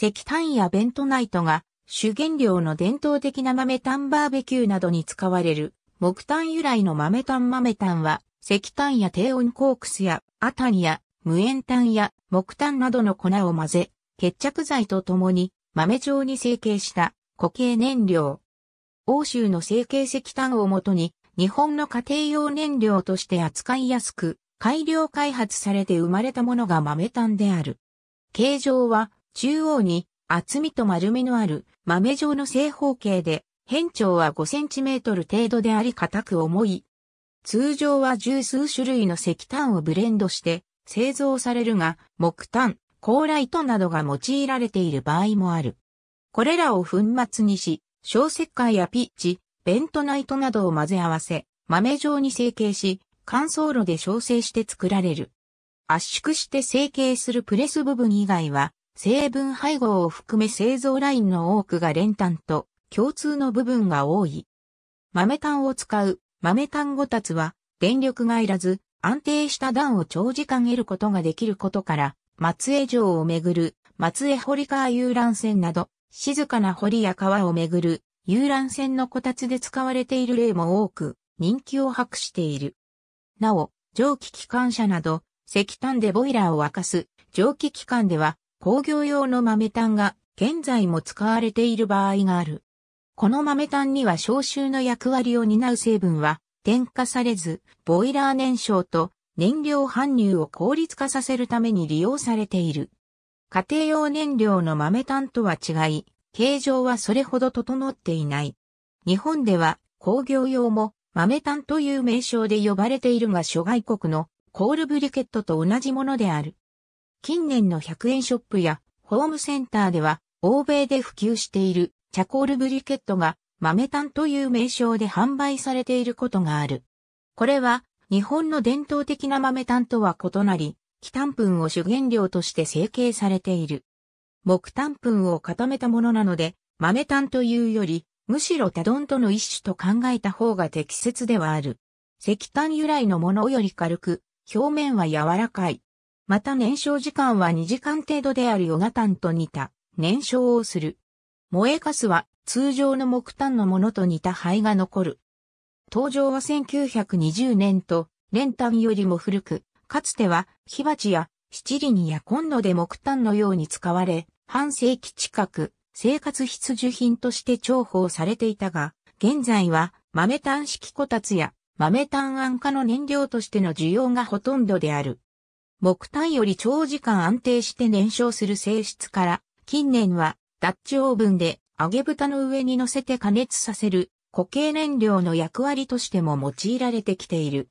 石炭やベントナイトが主原料の伝統的な豆炭バーベキューなどに使われる木炭由来の豆炭豆炭は石炭や低温コークスやアタニや無塩炭や木炭などの粉を混ぜ決着剤とともに豆状に成形した固形燃料。欧州の成形石炭をもとに日本の家庭用燃料として扱いやすく改良開発されて生まれたものが豆炭である。形状は中央に厚みと丸みのある豆状の正方形で、変長は5センチメートル程度であり硬く重い。通常は十数種類の石炭をブレンドして製造されるが、木炭、高麗糸などが用いられている場合もある。これらを粉末にし、小石灰やピッチ、ベントナイトなどを混ぜ合わせ、豆状に成形し、乾燥炉で焼成して作られる。圧縮して成形するプレス部分以外は、成分配合を含め製造ラインの多くが練炭と共通の部分が多い。豆炭を使う豆炭ごたつは電力がいらず安定した段を長時間得ることができることから松江城をめぐる松江堀川遊覧船など静かな堀や川をめぐる遊覧船のこたつで使われている例も多く人気を博している。なお、蒸気機関車など石炭でボイラーを沸かす蒸気機関では工業用の豆炭が現在も使われている場合がある。この豆炭には消臭の役割を担う成分は添加されず、ボイラー燃焼と燃料搬入を効率化させるために利用されている。家庭用燃料の豆炭とは違い、形状はそれほど整っていない。日本では工業用も豆炭という名称で呼ばれているが諸外国のコールブリケットと同じものである。近年の100円ショップやホームセンターでは欧米で普及しているチャコールブリケットが豆炭という名称で販売されていることがある。これは日本の伝統的な豆炭とは異なり、木炭粉を主原料として成形されている。木炭粉を固めたものなので、豆炭というより、むしろ多丼との一種と考えた方が適切ではある。石炭由来のものより軽く、表面は柔らかい。また燃焼時間は2時間程度であるヨガタンと似た燃焼をする。燃えかすは通常の木炭のものと似た灰が残る。登場は1920年と練炭よりも古く、かつては火鉢や七輪やコンロで木炭のように使われ、半世紀近く生活必需品として重宝されていたが、現在は豆炭式こたつや豆炭安化の燃料としての需要がほとんどである。木炭より長時間安定して燃焼する性質から、近年はダッチオーブンで揚げ豚の上に乗せて加熱させる固形燃料の役割としても用いられてきている。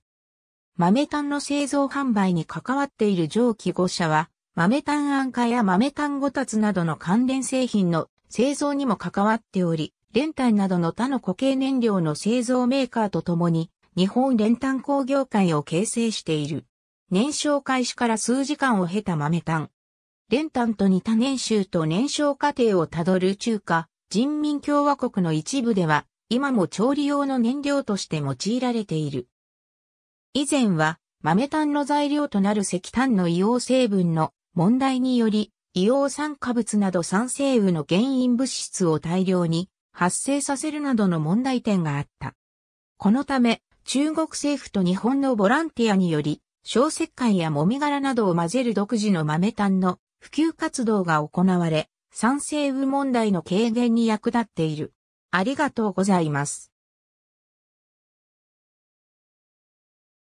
豆炭の製造販売に関わっている蒸気5社は、豆炭安価や豆炭ごたつなどの関連製品の製造にも関わっており、練炭などの他の固形燃料の製造メーカーとともに、日本練炭工業会を形成している。燃焼開始から数時間を経た豆炭。練炭と似た燃収と燃焼過程をたどる中華、人民共和国の一部では、今も調理用の燃料として用いられている。以前は、豆炭の材料となる石炭の硫黄成分の問題により、硫黄酸化物など酸性雨の原因物質を大量に発生させるなどの問題点があった。このため、中国政府と日本のボランティアにより、小石灰やもみ殻などを混ぜる独自の豆炭の普及活動が行われ、酸性雨問題の軽減に役立っている。ありがとうございます。